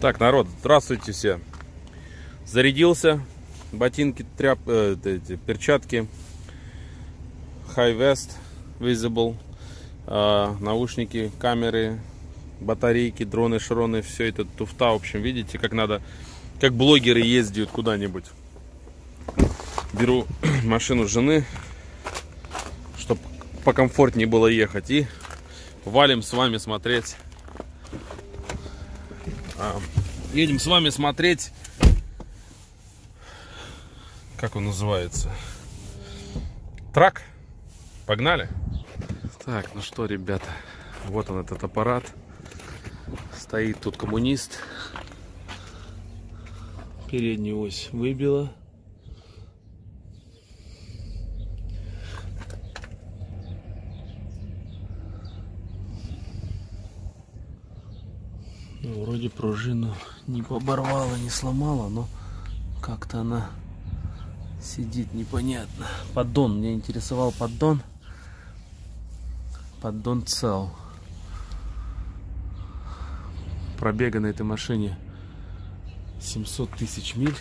Так, народ, здравствуйте все. Зарядился. Ботинки, тряп, э, эти, перчатки. High Vest Visible. Э, наушники, камеры, батарейки, дроны, шроны. Все это туфта. В общем, видите, как надо, как блогеры ездят куда-нибудь. Беру машину жены, чтобы покомфортнее было ехать. И валим с вами смотреть Едем с вами смотреть, как он называется, трак. Погнали. Так, ну что, ребята, вот он этот аппарат. Стоит тут коммунист. Передняя ось выбила. Ну, вроде пружину не поборвала, не сломала, но как-то она сидит непонятно. Поддон, меня интересовал поддон. Поддон цел. Пробега на этой машине 700 тысяч миль.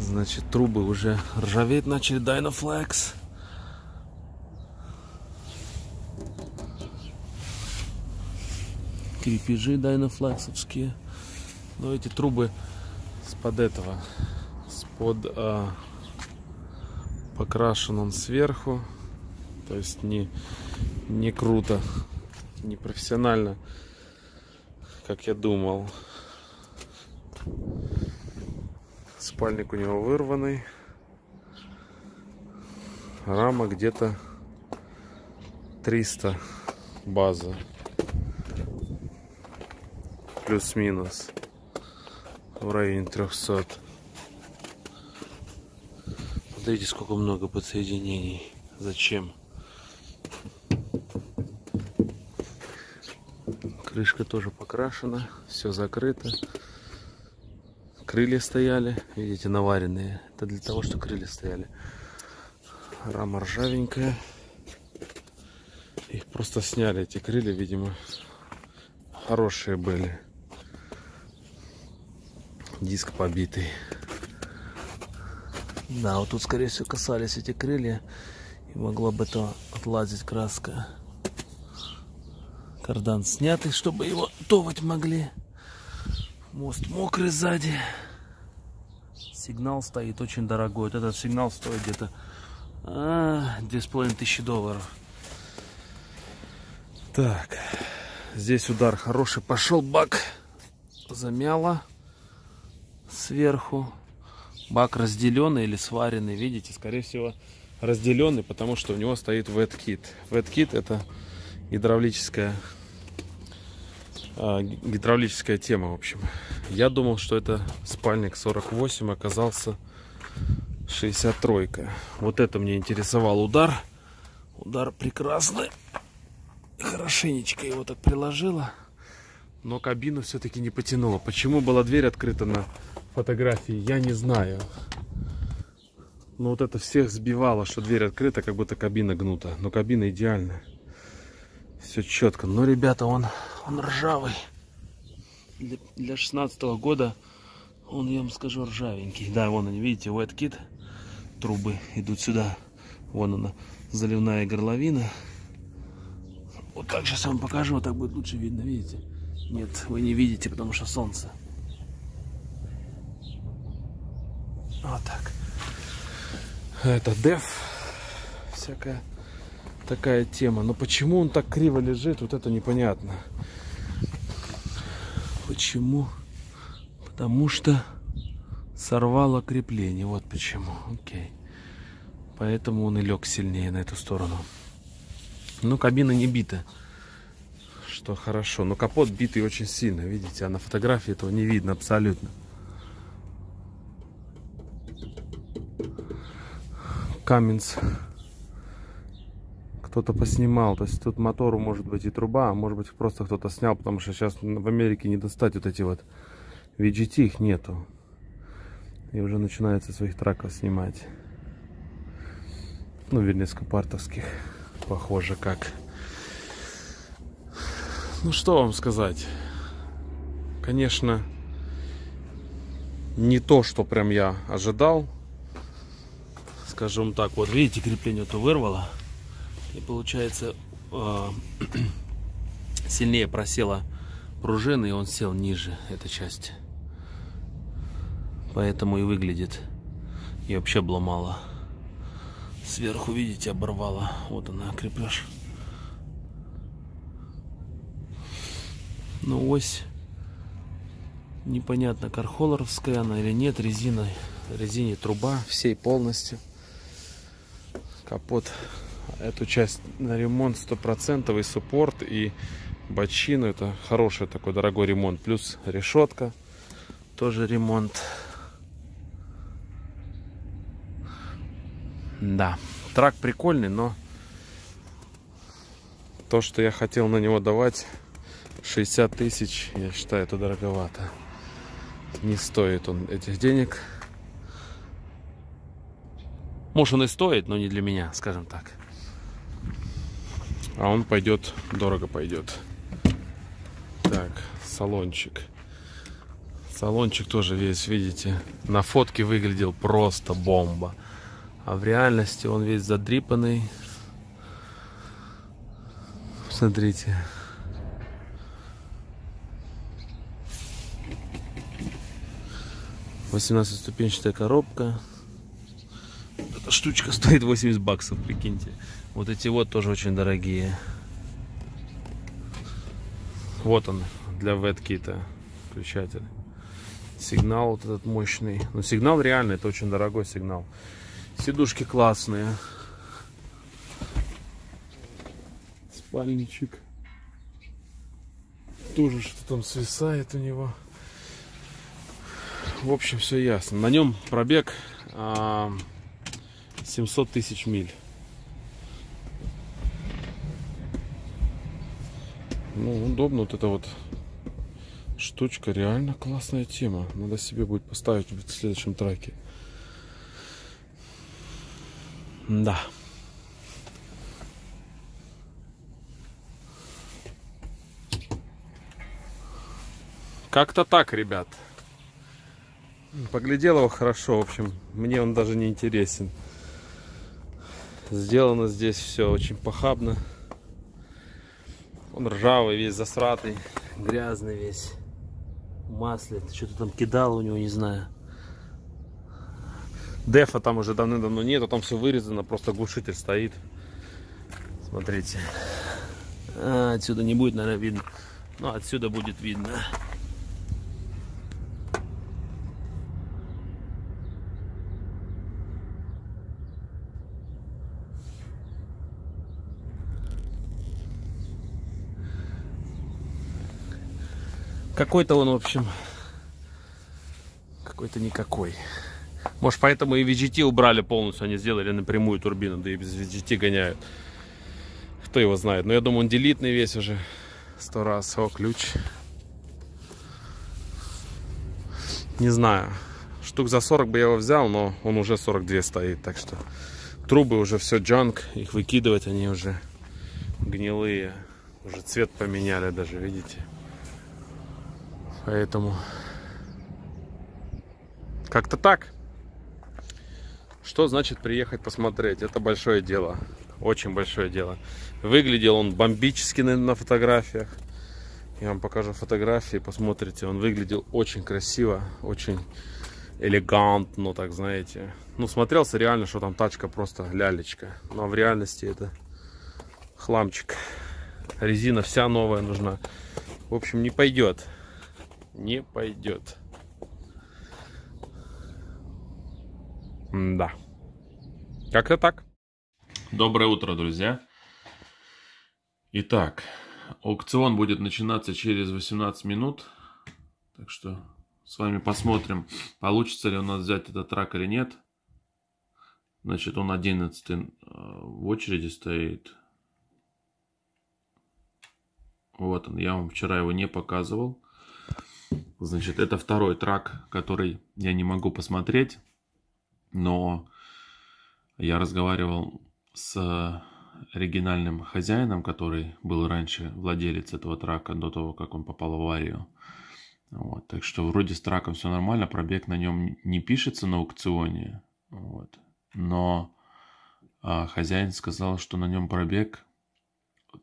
Значит, трубы уже ржаветь начали Dynoflex. крепежи дайнофлаксовские. Но ну, эти трубы с под этого, с под а, покрашен сверху. То есть не, не круто, не профессионально, как я думал. Спальник у него вырванный. Рама где-то 300 база плюс минус в районе 300 смотрите сколько много подсоединений зачем крышка тоже покрашена все закрыто крылья стояли видите наваренные это для того что крылья стояли рама ржавенькая их просто сняли эти крылья видимо хорошие были диск побитый. Да, вот тут, скорее всего, касались эти крылья. И могла бы то отлазить краска. Кардан снятый, чтобы его товать могли. Мост мокрый сзади. Сигнал стоит очень дорогой. Вот этот сигнал стоит где-то а, половиной тысячи долларов. Так, здесь удар хороший. Пошел бак. Замяло сверху. Бак разделенный или сваренный, видите, скорее всего разделенный, потому что у него стоит вэткит. Вэткит это гидравлическая а, гидравлическая тема, в общем. Я думал, что это спальник 48, оказался 63. Вот это мне интересовал удар. Удар прекрасный. Хорошенечко его так приложила. Но кабину все-таки не потянуло. Почему была дверь открыта на фотографии, я не знаю. Но вот это всех сбивало, что дверь открыта, как будто кабина гнута. Но кабина идеальная. Все четко. Но, ребята, он, он ржавый. Для, для 16 -го года он, я вам скажу, ржавенький. Да, вон они, видите, wet kit. Трубы идут сюда. Вон она, заливная горловина. Вот так сейчас я вам покажу, так будет лучше видно, видите? Нет, вы не видите, потому что солнце. А, так. Это деф. Всякая такая тема. Но почему он так криво лежит, вот это непонятно. Почему? Потому что сорвало крепление. Вот почему. Окей. Поэтому он и лег сильнее на эту сторону. Ну, кабина не бита. Что хорошо. Но капот битый очень сильно. Видите, а на фотографии этого не видно абсолютно. Каменс кто-то поснимал. То есть тут мотору может быть и труба, а может быть просто кто-то снял, потому что сейчас в Америке не достать вот эти вот VGT, их нету. И уже начинается своих траков снимать. Ну, вернее, скопартовских. Похоже как. Ну, что вам сказать. Конечно, не то, что прям я ожидал скажем так, вот видите, крепление то вырвало. И получается э, сильнее просела пружина, и он сел ниже, эта часть. Поэтому и выглядит. И вообще обломала. Сверху, видите, оборвала. Вот она, крепеж. Ну, ось непонятно, кархоллеровская она или нет, резина, резине труба всей полностью капот эту часть на ремонт стопроцентовый суппорт и бочину это хороший такой дорогой ремонт плюс решетка тоже ремонт да трак прикольный но то что я хотел на него давать 60 тысяч я считаю это дороговато не стоит он этих денег может, он и стоит, но не для меня, скажем так. А он пойдет, дорого пойдет. Так, салончик. Салончик тоже весь, видите, на фотке выглядел просто бомба. А в реальности он весь задрипанный. Смотрите. Восемнадцатиступенчатая коробка штучка стоит 80 баксов, прикиньте. Вот эти вот тоже очень дорогие. Вот он для вэткита включатель. Сигнал вот этот мощный. Но ну, сигнал реальный, это очень дорогой сигнал. Сидушки классные. Спальничек. Тоже что-то там свисает у него. В общем, все ясно. На нем пробег а, 700 тысяч миль. Ну, удобно вот эта вот штучка. Реально классная тема. Надо себе будет поставить в следующем траке. Да. Как-то так, ребят. Поглядел его хорошо, в общем, мне он даже не интересен. Сделано здесь все очень похабно. Он ржавый, весь засратый, грязный весь, Масле Что-то там кидал у него, не знаю. Дефа там уже давным-давно нет, а там все вырезано, просто глушитель стоит. Смотрите. А, отсюда не будет, наверное, видно. но ну, отсюда будет видно. Какой-то он, в общем, какой-то никакой. Может, поэтому и VGT убрали полностью, они сделали напрямую турбину, да и без VGT гоняют. Кто его знает. Но я думаю, он делитный весь уже. Сто раз. О, ключ. Не знаю. Штук за 40 бы я его взял, но он уже 42 стоит. Так что трубы уже все джанк. Их выкидывать они уже гнилые. Уже цвет поменяли даже, видите. Поэтому как-то так. Что значит приехать посмотреть? Это большое дело. Очень большое дело. Выглядел он бомбически на, фотографиях. Я вам покажу фотографии, посмотрите. Он выглядел очень красиво, очень элегантно, так знаете. Ну, смотрелся реально, что там тачка просто лялечка. Но в реальности это хламчик. Резина вся новая нужна. В общем, не пойдет не пойдет. Да. Как-то так. Доброе утро, друзья. Итак, аукцион будет начинаться через 18 минут. Так что с вами посмотрим, получится ли у нас взять этот рак или нет. Значит, он 11 э, в очереди стоит. Вот он, я вам вчера его не показывал. Значит, это второй трак, который я не могу посмотреть, но я разговаривал с оригинальным хозяином, который был раньше владелец этого трака до того, как он попал в аварию. Вот, так что вроде с траком все нормально, пробег на нем не пишется на аукционе. Вот, но а, хозяин сказал, что на нем пробег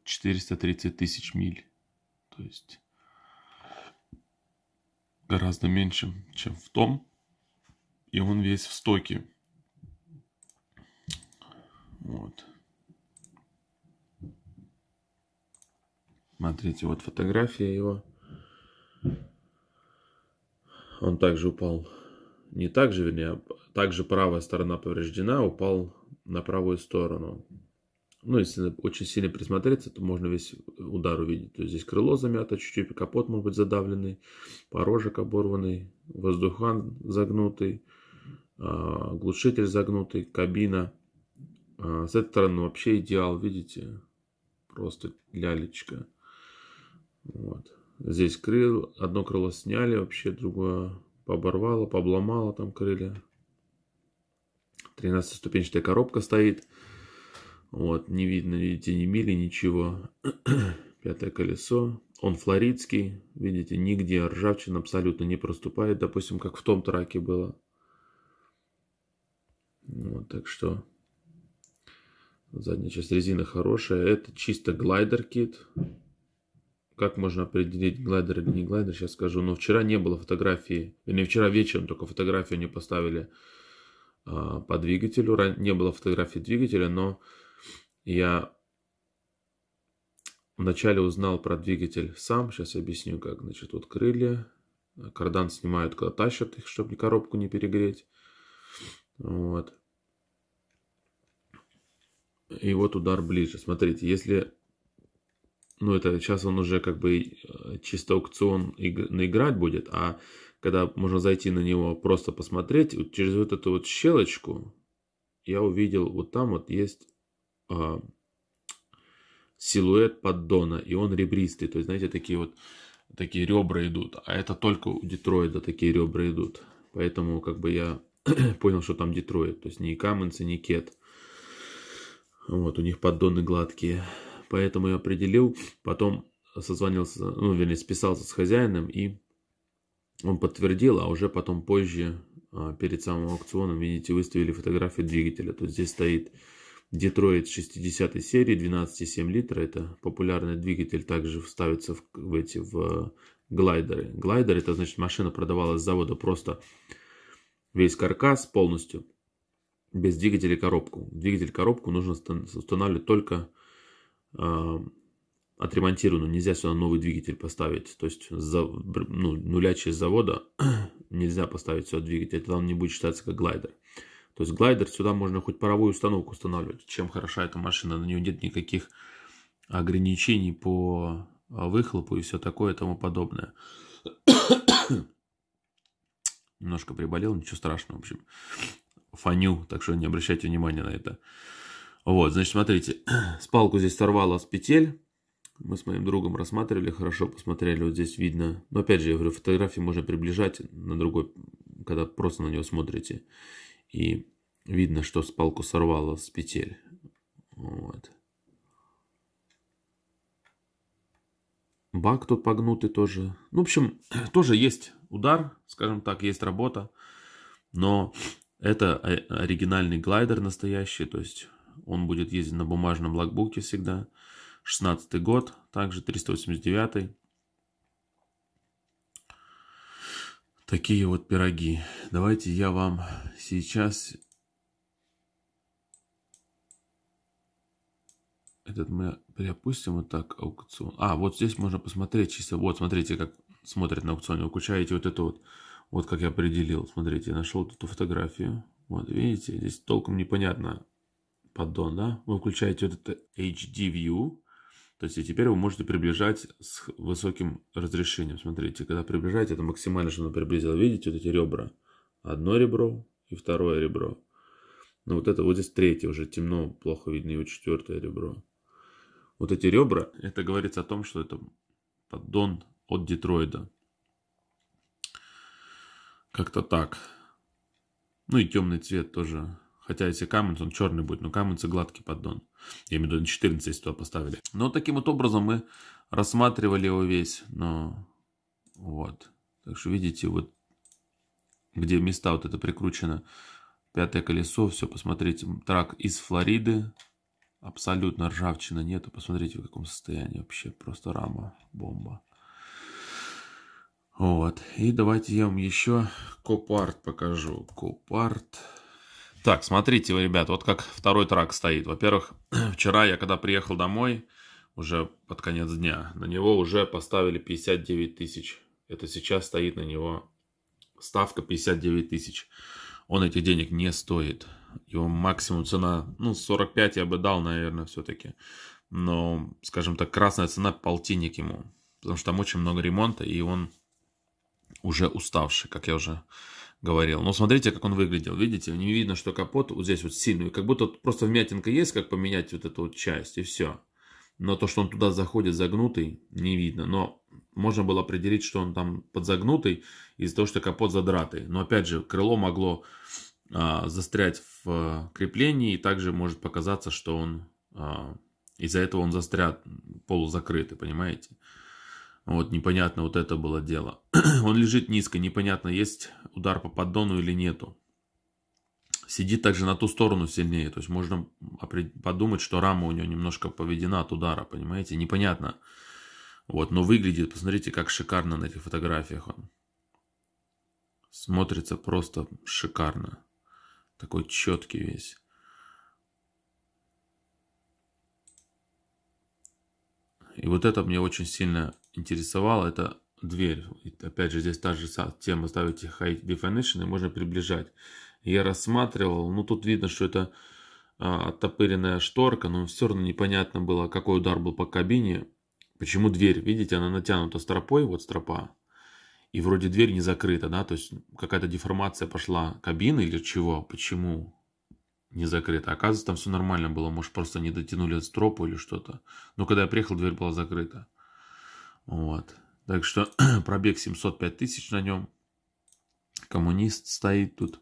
430 тысяч миль. То есть гораздо меньше, чем в том. И он весь в стоке. Вот. Смотрите, вот фотография его. Он также упал, не так же, вернее, а также правая сторона повреждена, упал на правую сторону ну, если очень сильно присмотреться, то можно весь удар увидеть. То есть здесь крыло замято чуть-чуть, капот может быть задавленный, порожек оборванный, воздухан загнутый, а, глушитель загнутый, кабина. А, с этой стороны вообще идеал, видите? Просто лялечка. Вот. Здесь крыл, одно крыло сняли, вообще другое поборвало, пообломало там крылья. 13-ступенчатая коробка стоит. Вот, не видно, видите, ни мили, ничего. Пятое колесо. Он флоридский, видите, нигде ржавчина абсолютно не проступает, допустим, как в том траке было. Вот, так что задняя часть резины хорошая. Это чисто глайдер кит. Как можно определить, глайдер или не глайдер, сейчас скажу. Но вчера не было фотографии, вернее, вчера вечером только фотографию не поставили а, по двигателю. Не было фотографии двигателя, но я вначале узнал про двигатель сам. Сейчас объясню, как. Значит, вот крылья. Кардан снимают, когда тащат их, чтобы коробку не перегреть. Вот. И вот удар ближе. Смотрите, если... Ну, это сейчас он уже как бы э, чисто аукцион иг... наиграть будет, а когда можно зайти на него просто посмотреть, вот через вот эту вот щелочку я увидел, вот там вот есть Э, силуэт поддона, и он ребристый. То есть, знаете, такие вот такие ребра идут. А это только у Детройда такие ребра идут. Поэтому как бы я понял, что там Детройд. То есть не Каменцы, не Кет. Вот, у них поддоны гладкие. Поэтому я определил. Потом созвонился, ну, вернее, списался с хозяином, и он подтвердил, а уже потом позже, а, перед самым аукционом, видите, выставили фотографию двигателя. То есть здесь стоит Детройт 60 серии 12,7 литра. Это популярный двигатель. Также вставится в, в эти в э, глайдеры. Глайдер это значит машина продавалась с завода просто весь каркас полностью без двигателя и коробку. Двигатель коробку нужно устанавливать только э, отремонтированную. Нельзя сюда новый двигатель поставить. То есть за, ну, нулячий с завода нельзя поставить сюда двигатель. Тогда он не будет считаться как глайдер. То есть глайдер сюда можно хоть паровую установку устанавливать. Чем хороша эта машина, на нее нет никаких ограничений по а, выхлопу и все такое и тому подобное. Немножко приболел, ничего страшного, в общем. Фаню, так что не обращайте внимания на это. Вот, значит, смотрите, спалку здесь сорвало с петель. Мы с моим другом рассматривали, хорошо посмотрели, вот здесь видно. Но опять же, я говорю, фотографии можно приближать на другой, когда просто на него смотрите. И видно, что с палку сорвало с петель. Вот. Бак тут погнутый тоже. Ну, в общем, тоже есть удар, скажем так, есть работа. Но это оригинальный глайдер настоящий, то есть он будет ездить на бумажном лакбуке всегда. 16 год, также 389. такие вот пироги. Давайте я вам сейчас этот мы приопустим вот так аукцион. А, вот здесь можно посмотреть чисто. Вот, смотрите, как смотрит на аукционе. Выключаете вот это вот. Вот как я определил. Смотрите, я нашел вот эту фотографию. Вот, видите, здесь толком непонятно поддон, да? Вы включаете вот это HD View. То есть и теперь вы можете приближать с высоким разрешением. Смотрите, когда приближаете, это максимально, что он приблизил. Видите вот эти ребра? Одно ребро и второе ребро. Ну вот это вот здесь третье уже темно, плохо видно, и четвертое ребро. Вот эти ребра, это говорится о том, что это поддон от Детройда. Как-то так. Ну и темный цвет тоже Хотя если Каменс, он черный будет, но Каменс и гладкий поддон. Я имею в виду 14, если туда поставили. Но таким вот образом мы рассматривали его весь. Но вот. Так что видите, вот где места вот это прикручено. Пятое колесо, все, посмотрите. Трак из Флориды. Абсолютно ржавчины нету. Посмотрите, в каком состоянии вообще. Просто рама, бомба. Вот. И давайте я вам еще копарт покажу. Копарт. Так, смотрите вы, ребят, вот как второй трак стоит. Во-первых, вчера я когда приехал домой, уже под конец дня, на него уже поставили 59 тысяч. Это сейчас стоит на него ставка 59 тысяч. Он этих денег не стоит. Его максимум цена, ну, 45 я бы дал, наверное, все-таки. Но, скажем так, красная цена полтинник ему. Потому что там очень много ремонта, и он уже уставший, как я уже говорил. Но ну, смотрите, как он выглядел. Видите, не видно, что капот вот здесь вот сильный. Как будто просто вмятинка есть, как поменять вот эту вот часть, и все. Но то, что он туда заходит загнутый, не видно. Но можно было определить, что он там подзагнутый из-за того, что капот задратый. Но опять же, крыло могло а, застрять в а, креплении, и также может показаться, что он а, из-за этого он застрял полузакрытый, понимаете? Вот, непонятно вот это было дело. Он лежит низко, непонятно, есть удар по поддону или нету. Сидит также на ту сторону сильнее, то есть можно подумать, что рама у него немножко поведена от удара, понимаете, непонятно. Вот, но выглядит, посмотрите, как шикарно на этих фотографиях он. Смотрится просто шикарно. Такой четкий весь. И вот это мне очень сильно интересовало, это дверь. И опять же, здесь та же тема, ставите High Definition и можно приближать. Я рассматривал, ну тут видно, что это а, оттопыренная шторка, но все равно непонятно было, какой удар был по кабине. Почему дверь, видите, она натянута стропой, вот стропа, и вроде дверь не закрыта, да, то есть какая-то деформация пошла кабины или чего, почему, не закрыта. Оказывается, там все нормально было. Может, просто не дотянули от стропу или что-то. Но когда я приехал, дверь была закрыта. Вот. Так что пробег 705 тысяч на нем. Коммунист стоит тут.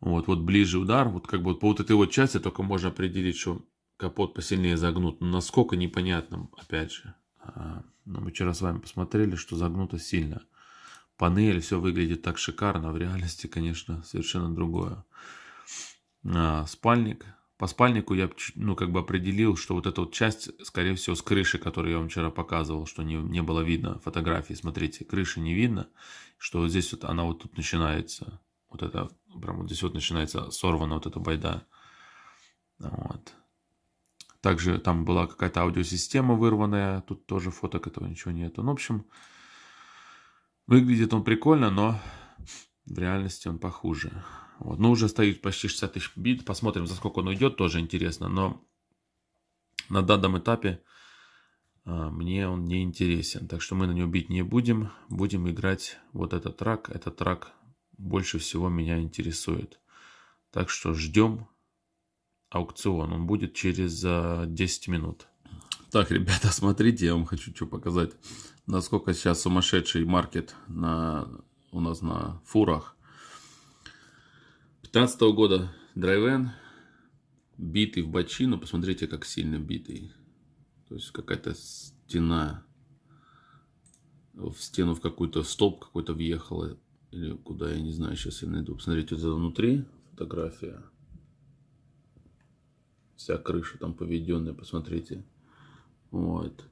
Вот, вот ближе удар. Вот как бы по вот этой вот части только можно определить, что капот посильнее загнут. Но насколько непонятно, опять же. А, Но ну, мы вчера с вами посмотрели, что загнуто сильно. Панель, все выглядит так шикарно. В реальности, конечно, совершенно другое. А, спальник. По спальнику я ну, как бы определил, что вот эта вот часть, скорее всего, с крыши, которую я вам вчера показывал, что не, не было видно фотографии. Смотрите, крыши не видно, что вот здесь вот она вот тут начинается. Вот это, прям вот здесь вот начинается сорвана вот эта байда. Вот. Также там была какая-то аудиосистема вырванная, тут тоже фоток этого ничего нету. Ну, в общем, выглядит он прикольно, но в реальности он похуже. Вот. Ну, уже стоит почти 60 тысяч бит. Посмотрим, за сколько он уйдет, тоже интересно. Но на данном этапе а, мне он не интересен. Так что мы на него бить не будем. Будем играть вот этот трак. Этот трак больше всего меня интересует. Так что ждем аукцион. Он будет через а, 10 минут. Так, ребята, смотрите, я вам хочу что показать. Насколько сейчас сумасшедший маркет на, у нас на фурах. 15 года драйвен, битый в бочину, посмотрите, как сильно битый. То есть какая-то стена, в стену в какую-то, столб какой-то въехала, или куда, я не знаю, сейчас я найду. Посмотрите, это внутри фотография. Вся крыша там поведенная, посмотрите. Вот.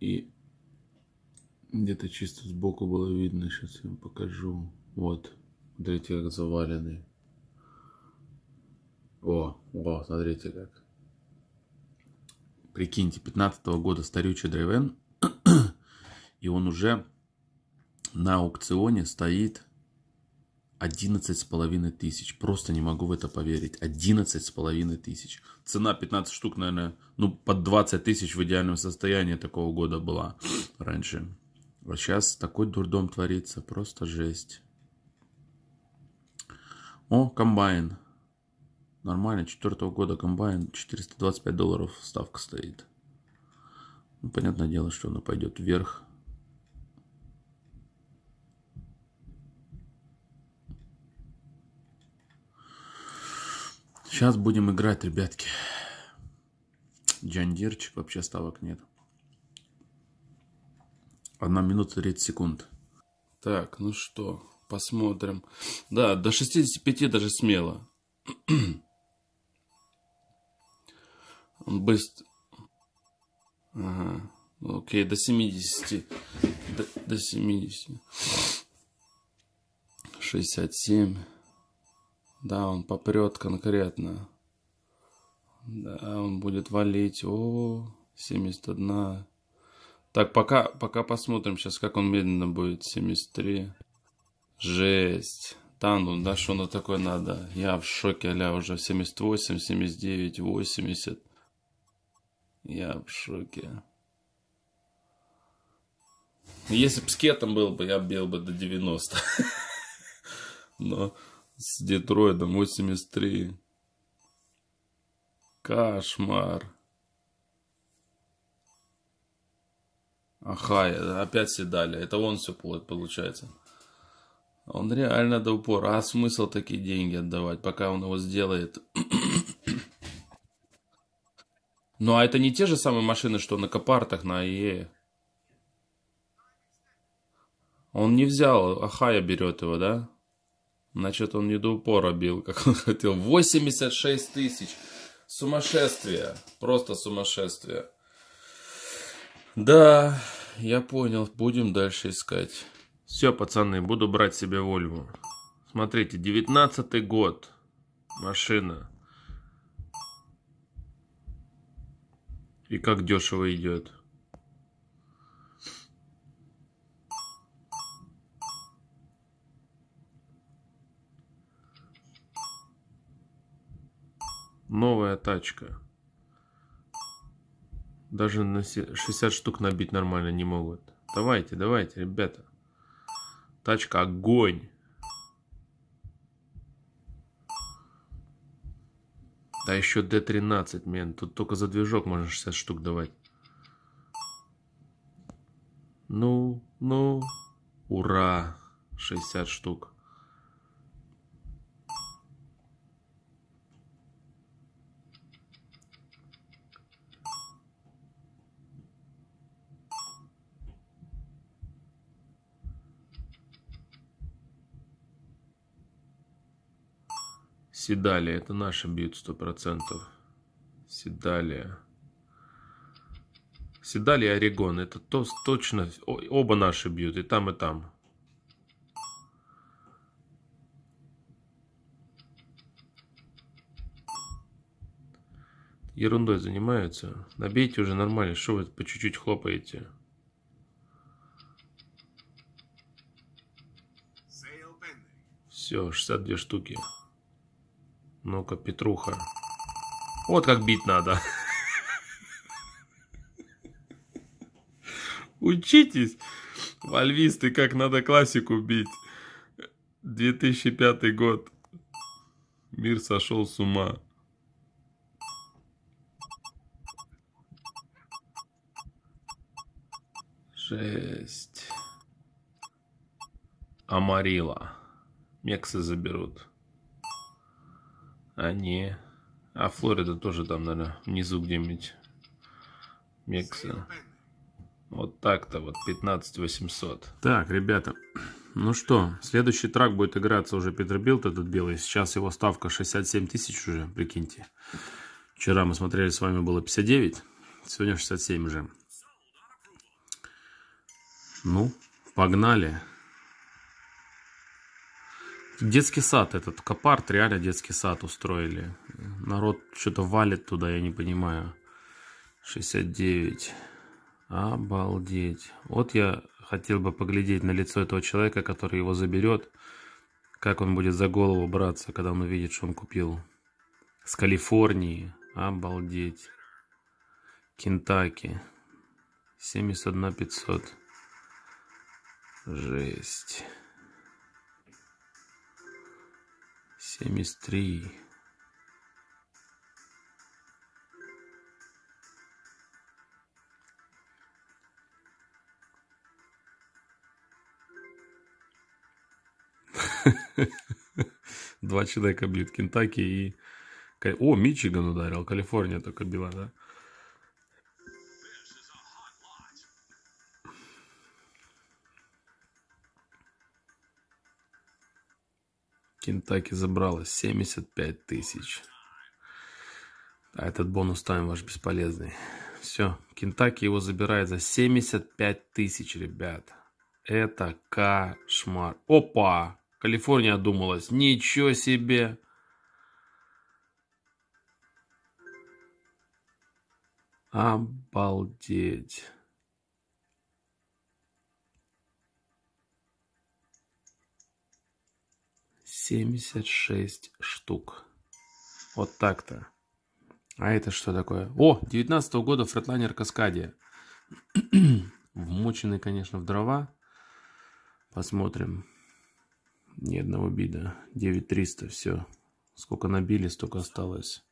И где-то чисто сбоку было видно, сейчас я вам покажу. Вот. Смотрите, как завалены. О, о, смотрите как. Прикиньте, 15 -го года старючий Драйвен, и он уже на аукционе стоит 11 с половиной тысяч. Просто не могу в это поверить. 11 с половиной тысяч. Цена 15 штук, наверное, ну, под 20 тысяч в идеальном состоянии такого года была раньше. А сейчас такой дурдом творится, просто жесть. О, комбайн. Нормально, четвертого года комбайн, 425 долларов ставка стоит. Ну, понятное дело, что она пойдет вверх. Сейчас будем играть, ребятки. Джандирчик, вообще ставок нет. Одна минута 30 секунд. Так, ну что, посмотрим. Да, до 65 даже смело. Быстро. Ага. Окей, до 70. До, до 70. 67. Да, он попрет конкретно. Да, он будет валить. О, 71. Так, пока, пока посмотрим сейчас, как он медленно будет. 73. Жесть. Там, ну, да что на такое надо? Я в шоке, аля уже 78, 79, 80. Я в шоке. Если бы с кетом был бы, я бил бы до 90. Но с Детроидом 83. Кошмар. Ахая, опять седали. Это он все получается. Он реально до упора. А смысл такие деньги отдавать, пока он его сделает? ну, а это не те же самые машины, что на Копартах, на АЕ. Э. Он не взял, Ахая берет его, да? Значит, он не до упора бил, как он хотел. 86 тысяч. Сумасшествие. Просто сумасшествие. Да, я понял. Будем дальше искать. Все, пацаны, буду брать себе Вольву. Смотрите, девятнадцатый год. Машина. И как дешево идет. Новая тачка. Даже на 60 штук набить нормально не могут. Давайте, давайте, ребята. Тачка огонь. Да еще D13, мен. Тут только за движок можно 60 штук давать. Ну, ну. Ура. 60 штук. Седали, это наши бьют сто процентов. Седали и Орегон. Это то, точно оба наши бьют. И там, и там. Ерундой занимаются. Набейте уже нормально. Что вы по чуть-чуть хлопаете? Все, 62 штуки. Ну-ка, Петруха. Вот как бить надо. Учитесь, вальвисты, как надо классику бить. 2005 год. Мир сошел с ума. Жесть. Амарила. Мексы заберут. А не... А Флорида тоже там, наверное, внизу где-нибудь. Мекса. Вот так-то вот, 15 800. Так, ребята, ну что, следующий трак будет играться уже Питербилд, этот белый. Сейчас его ставка 67 тысяч уже, прикиньте. Вчера мы смотрели, с вами было 59, сегодня 67 уже. Ну, погнали. Детский сад этот, Копарт, реально детский сад устроили. Народ что-то валит туда, я не понимаю. 69. Обалдеть. Вот я хотел бы поглядеть на лицо этого человека, который его заберет. Как он будет за голову браться, когда он увидит, что он купил. С Калифорнии. Обалдеть. Кентаки. 71 500. Жесть. 73. Два человека бьют Кентаки и... О, Мичиган ударил, Калифорния только била, да? Кентаки забрала 75 тысяч. А этот бонус тайм ваш бесполезный. Все, Кентаки его забирает за 75 тысяч, ребят. Это кошмар. Опа! Калифорния думалась. Ничего себе! Обалдеть. 76 штук. Вот так-то. А это что такое? О, 19 -го года фретлайнер Каскадия. Вмоченный, конечно, в дрова. Посмотрим. Ни одного бида. 9300, все. Сколько набили, столько осталось.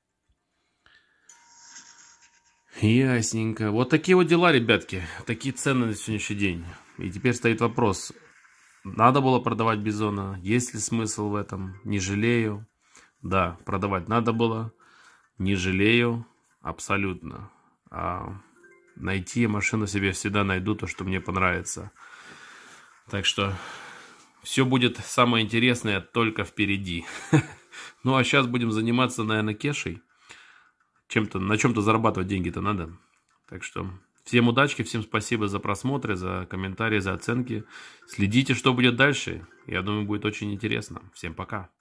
Ясненько. Вот такие вот дела, ребятки. Такие цены на сегодняшний день. И теперь стоит вопрос, надо было продавать Бизона. Есть ли смысл в этом? Не жалею. Да, продавать надо было. Не жалею. Абсолютно. А найти машину себе всегда найду то, что мне понравится. Так что все будет самое интересное только впереди. Ну а сейчас будем заниматься, наверное, кешей. Чем-то, на чем-то зарабатывать деньги-то надо. Так что Всем удачки, всем спасибо за просмотры, за комментарии, за оценки. Следите, что будет дальше. Я думаю, будет очень интересно. Всем пока.